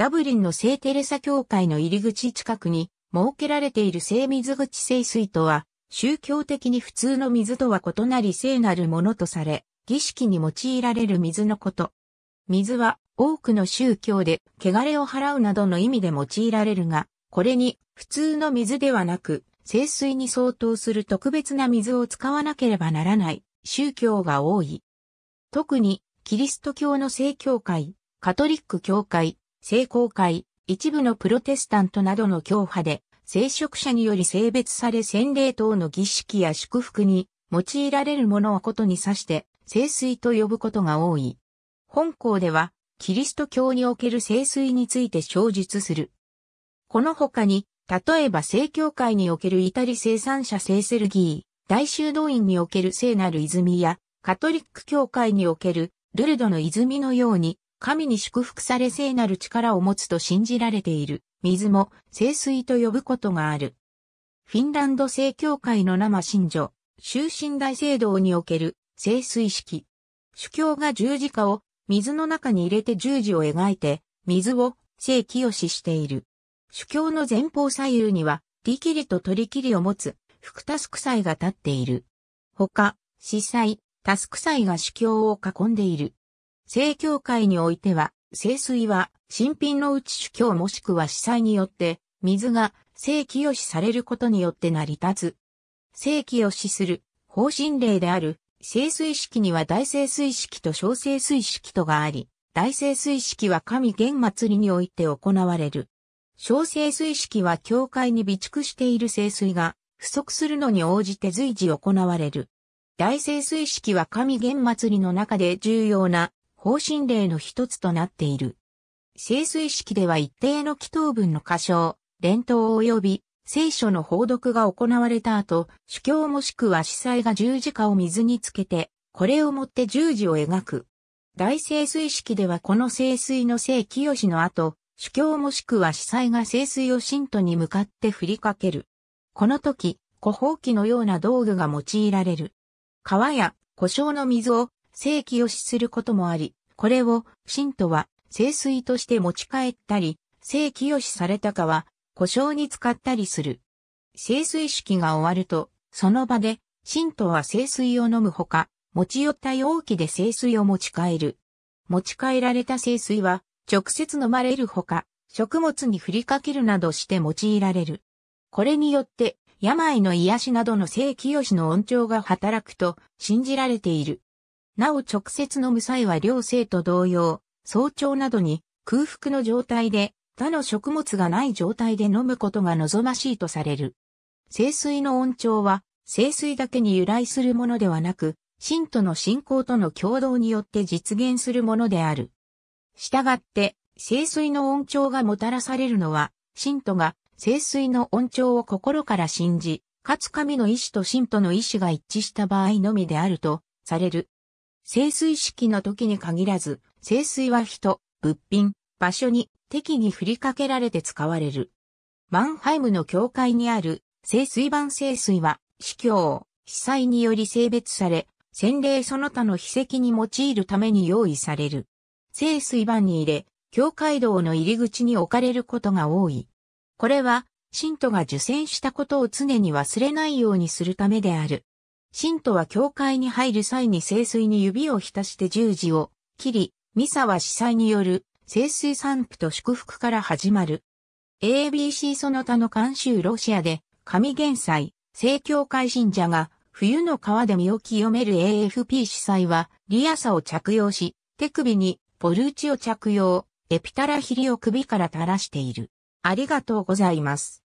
ダブリンの聖テレサ教会の入り口近くに設けられている聖水口聖水とは、宗教的に普通の水とは異なり聖なるものとされ、儀式に用いられる水のこと。水は多くの宗教で汚れを払うなどの意味で用いられるが、これに普通の水ではなく、聖水に相当する特別な水を使わなければならない宗教が多い。特に、キリスト教の正教会、カトリック教会、聖公会、一部のプロテスタントなどの教派で、聖職者により性別され洗礼等の儀式や祝福に用いられるものをことに指して、聖水と呼ぶことが多い。本校では、キリスト教における聖水について詳述する。この他に、例えば聖教会におけるイタリ生産者聖セルギー、大修道院における聖なる泉や、カトリック教会におけるルルドの泉のように、神に祝福され聖なる力を持つと信じられている。水も聖水と呼ぶことがある。フィンランド聖教会の生信女、終身大聖堂における聖水式。主教が十字架を水の中に入れて十字を描いて、水を聖清ししている。主教の前方左右には、利切と取り切りを持つ、福タスク祭が立っている。他、司祭、タスク祭が主教を囲んでいる。正教会においては、聖水は、新品のうち主教もしくは司祭によって、水が正規与しされることによって成り立つ。正規与しする、方針令である、聖水式には大聖水式と小聖水式とがあり、大聖水式は神玄祭りにおいて行われる。小聖水式は教会に備蓄している聖水が不足するのに応じて随時行われる。大聖水式は神玄祭りの中で重要な方針例の一つとなっている。聖水式では一定の祈祷文の歌唱、伝統及び聖書の報読が行われた後、主教もしくは司祭が十字架を水につけて、これをもって十字を描く。大聖水式ではこの聖水の聖清の後、主教もしくは司祭が聖水を信徒に向かって振りかける。この時、古法器のような道具が用いられる。川や故障の水を正規を死することもあり、これを、信徒は、聖水として持ち帰ったり、正規を死されたかは、故障に使ったりする。聖水式が終わると、その場で、信徒は聖水を飲むほか、持ち寄った容器で聖水を持ち帰る。持ち帰られた聖水は、直接飲まれるほか、食物に振りかけるなどして用いられる。これによって、病の癒しなどの正清の恩寵が働くと信じられている。なお直接飲む際は両生と同様、早朝などに空腹の状態で他の食物がない状態で飲むことが望ましいとされる。清水の温調は、清水だけに由来するものではなく、神との信仰との共同によって実現するものである。したがって、清水の温調がもたらされるのは、神とが清水の温調を心から信じ、かつ神の意志と神との意志が一致した場合のみであるとされる。清水式の時に限らず、清水は人、物品、場所に適宜振りかけられて使われる。マンハイムの教会にある清水版清水は、司教、被災により性別され、洗礼その他の秘跡に用いるために用意される。清水版に入れ、教会堂の入り口に置かれることが多い。これは、信徒が受選したことを常に忘れないようにするためである。信徒は教会に入る際に聖水に指を浸して十字を切り、ミサは司祭による聖水散布と祝福から始まる。ABC その他の監修ロシアで、神元祭、聖教会信者が冬の川で身を清める AFP 司祭は、リアサを着用し、手首にポルーチを着用、エピタラヒリを首から垂らしている。ありがとうございます。